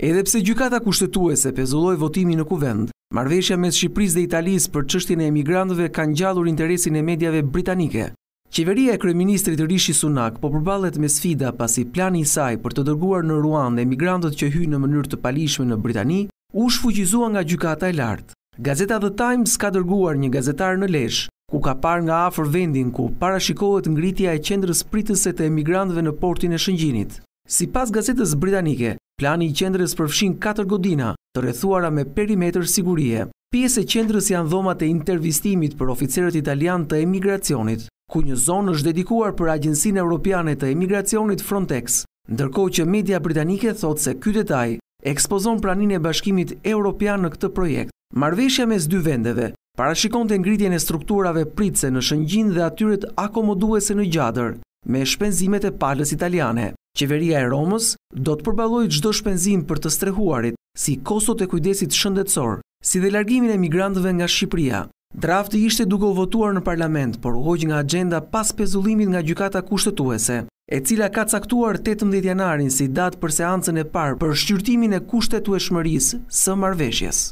Edhe pse gjykata kushtetuese pezulloi votimin në kuvend, marrveshja mes Shqipërisë dhe Italisë për çështjen e emigrantëve ka ngjallur interesin e mediave britanike. Qeveria e kryeministrit Rishi Sunak po përballet me sfida pasi plani i saj për të dërguar në dhe emigrantët që hyjnë në mënyrë të palishme në Britani u shfuqizua nga gjykata e lartë. Gazeta The Times ka dërguar një gazetar në Lesh, ku ka parë nga afër vendin ku parashikohet ngritja e qendrës pritëse të emigrantëve në portin e Shëngjinit. Si pas gazetës britanike, Plani i qendrës përfshin 4 godina të rrethuara me perimetër sigurie. Pjesë e qendrës janë dhomat e intervistimit për oficerët italian të emigracionit, ku një zonë është dedikuar për Agjencinë Evropiane të Emigracionit Frontex, ndërkohë që media britanike thotë se ky detaj ekspozon praninë e Bashkimit Evropian në këtë projekt. Marrveshja mes dy vendeve parashikonte ngritjen e strukturave pritse në Shëngjin dhe atyret akomoduese në Gjatër, me shpenzimet e palës italiane qeveria e Romës do të përbaloj gjdo shpenzim për të strehuarit, si kostot e kujdesit shëndetsor, si dhe largimin e migrantëve nga Shqipria. Drafti ishte duke u votuar në parlament, por u nga agenda pas pezullimit nga gjykata kushtetuese, e cila ka caktuar 18 janarin si datë për seancën e parë për shqyrtimin e kushtetueshmërisë së marveshjes.